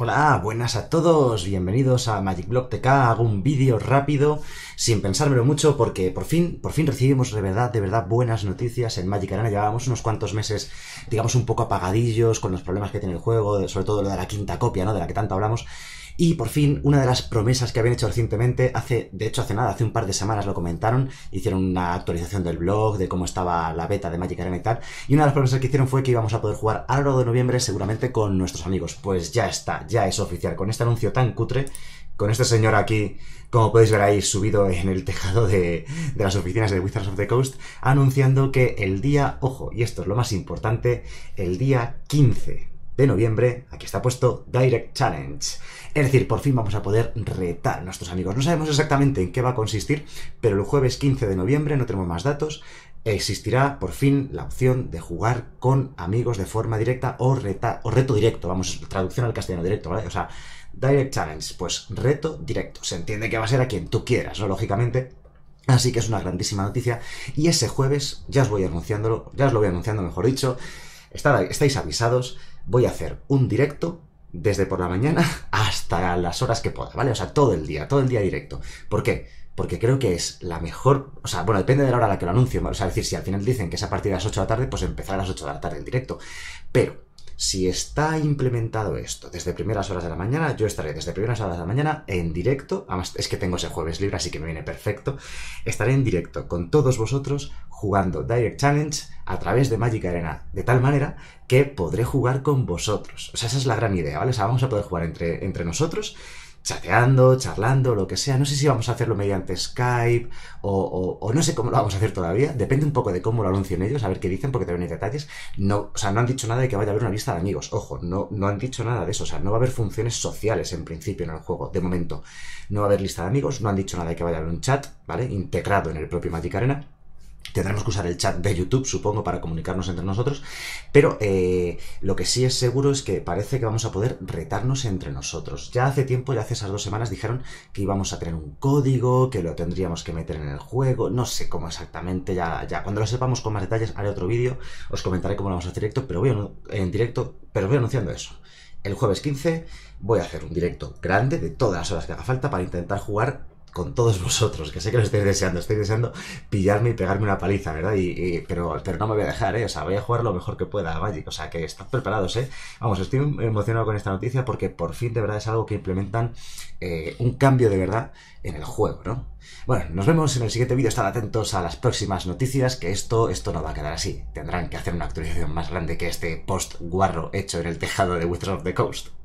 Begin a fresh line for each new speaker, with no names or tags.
Hola, buenas a todos, bienvenidos a Magic Block TK, hago un vídeo rápido, sin pensármelo mucho, porque por fin, por fin recibimos de verdad, de verdad buenas noticias en Magic Arena, llevábamos unos cuantos meses, digamos, un poco apagadillos con los problemas que tiene el juego, sobre todo lo de la quinta copia, ¿no?, de la que tanto hablamos, y por fin, una de las promesas que habían hecho recientemente, hace, de hecho hace nada, hace un par de semanas lo comentaron, hicieron una actualización del blog, de cómo estaba la beta de Magic Arena y tal, y una de las promesas que hicieron fue que íbamos a poder jugar a lo de noviembre seguramente con nuestros amigos. Pues ya está, ya es oficial, con este anuncio tan cutre, con este señor aquí, como podéis ver ahí subido en el tejado de, de, las oficinas de Wizards of the Coast, anunciando que el día, ojo, y esto es lo más importante, el día 15 de noviembre, aquí está puesto Direct Challenge. Es decir, por fin vamos a poder retar a nuestros amigos. No sabemos exactamente en qué va a consistir, pero el jueves 15 de noviembre, no tenemos más datos, existirá por fin la opción de jugar con amigos de forma directa o, reto directo, vamos, traducción al castellano directo, ¿vale? O sea, Direct Challenge, pues reto directo. Se entiende que va a ser a quien tú quieras, ¿no? Lógicamente. Así que es una grandísima noticia. Y ese jueves, ya os voy anunciándolo, ya os lo voy anunciando, mejor dicho. estáis avisados voy a hacer un directo desde por la mañana hasta las horas que pueda, ¿vale? O sea, todo el día, todo el día directo. ¿Por qué? Porque creo que es la mejor, o sea, bueno, depende de la hora a la que lo anuncio, o sea, decir, si al final dicen que es a partir de las 8 de la tarde, pues empezar a las 8 de la tarde el directo. Pero si está implementado esto desde primeras horas de la mañana, yo estaré desde primeras horas de la mañana en directo, además es que tengo ese jueves libre, así que me viene perfecto, estaré en directo con todos vosotros jugando Direct Challenge a través de Magic Arena, de tal manera que podré jugar con vosotros. O sea, esa es la gran idea, ¿vale? O sea, vamos a poder jugar entre, entre nosotros, chateando, charlando, lo que sea. No sé si vamos a hacerlo mediante Skype o, no sé cómo lo vamos a hacer todavía. Depende un poco de cómo lo anuncien ellos, a ver qué dicen, porque también hay detalles. No, o sea, no han dicho nada de que vaya a haber una lista de amigos. Ojo, no, no han dicho nada de eso. O sea, no va a haber funciones sociales en principio en el juego, de momento. No va a haber lista de amigos, no han dicho nada de que vaya a haber un chat, ¿vale? Integrado en el propio Magic Arena. Tendremos que usar el chat de YouTube, supongo, para comunicarnos entre nosotros. Pero eh, lo que sí es seguro es que parece que vamos a poder retarnos entre nosotros. Ya hace tiempo, ya hace esas dos semanas, dijeron que íbamos a tener un código, que lo tendríamos que meter en el juego. No sé cómo exactamente, ya, ya. Cuando lo sepamos con más detalles, haré otro vídeo. Os comentaré cómo lo vamos a hacer directo, pero voy en directo, pero voy anunciando eso. El jueves 15 voy a hacer un directo grande de todas las horas que haga falta para intentar jugar con todos vosotros, que sé que lo estoy deseando, estoy deseando pillarme y pegarme una paliza, ¿verdad? Y, pero, no me voy a dejar, ¿eh? O sea, voy a jugar lo mejor que pueda a Magic, o sea, que estad preparados, ¿eh? Vamos, estoy emocionado con esta noticia porque por fin de verdad es algo que implementan eh, un cambio de verdad en el juego, ¿no? Bueno, nos vemos en el siguiente vídeo, estad atentos a las próximas noticias, que esto, esto no va a quedar así, tendrán que hacer una actualización más grande que este post guarro hecho en el tejado de Wizards of the Coast.